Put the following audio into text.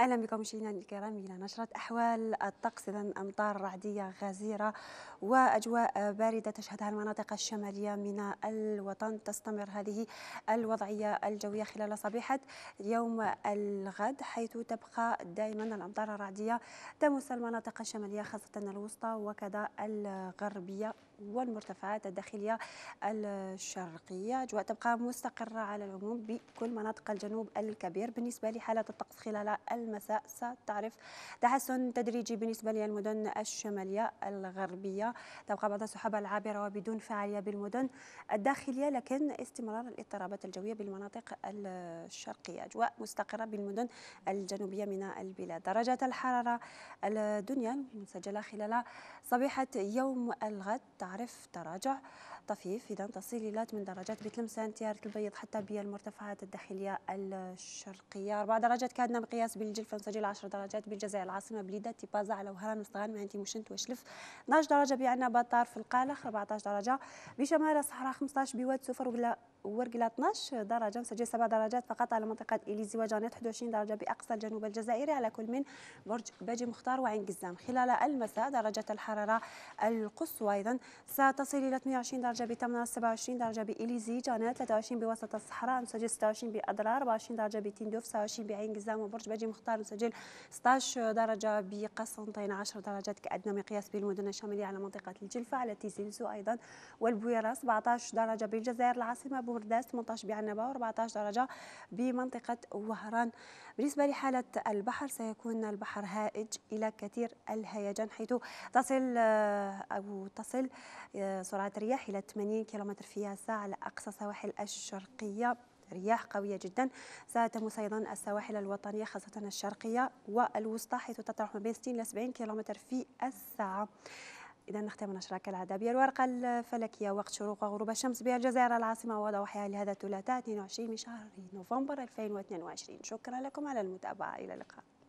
اهلا بكم مشاهدينا الكرام الى نشره احوال الطقس اذا امطار رعديه غزيره واجواء بارده تشهدها المناطق الشماليه من الوطن تستمر هذه الوضعيه الجويه خلال صبيحه يوم الغد حيث تبقى دائما الامطار الرعديه تمس المناطق الشماليه خاصه الوسطى وكذا الغربيه والمرتفعات الداخلية الشرقية أجواء تبقى مستقرة على العموم بكل مناطق الجنوب الكبير بالنسبة لحالة الطقس خلال المساء ستعرف تحسن تدريجي بالنسبة للمدن الشمالية الغربية تبقى بعض السحب العابرة وبدون فعالية بالمدن الداخلية لكن استمرار الاضطرابات الجوية بالمناطق الشرقية أجواء مستقرة بالمدن الجنوبية من البلاد درجات الحرارة الدنيا المسجلة خلال صبيحة يوم الغد تعرف تراجع طفيف إذا تصل إلى 8 درجات بتلمسان تيار البيض حتى بالمرتفعات الداخلية الشرقية 4 درجات كادنا مقياس بالجلفة نسجل 10 درجات بالجزائر العاصمة بليدة تيبازا على وهران مستغان مهنتي مشنت وشلف 12 درجة بعنا بطار في القالخ 14 درجة بشمال الصحراء 15 بواد سفر ولا ورقلة 12 درجة مسجل 7 درجات فقط على منطقة إليزي وجانيت 21 درجة بأقصى الجنوب الجزائري على كل من برج باجي مختار وعين قزام خلال المساء درجة الحرارة القصوى أيضا ستصل إلى 28 درجة بتمنى 27 درجة بإليزي جانات 23 بوسط الصحراء نسجل 26 بأضرار 24 درجة بتندوف 29 بعين قزام وبرج باجي مختار نسجل 16 درجة بقسنطين 10 درجات كأدنى مقياس بالمدن الشمالية على منطقة الجلفة على تيزيمسو أيضا والبويرة 17 درجة بالجزائر العاصمة بورداس 18 بعنبة و14 درجة بمنطقة وهران بالنسبة لحالة البحر سيكون البحر هائج إلى كثير الهيجان حيث تصل أو تصل آه، سرعة رياح إلى 80 كم في الساعة على أقصى سواحل الشرقية رياح قوية جدا ستمس أيضا السواحل الوطنية خاصة الشرقية والوسطى حيث تطرح ما بين 60 إلى 70 كم في الساعة إذا نختم نشرة كالعادة بالورقة الفلكية وقت شروق وغروب الشمس بالجزائر العاصمة وضوحها لهذا الثلاثاء 22 من شهر نوفمبر 2022 شكرا لكم على المتابعة إلى اللقاء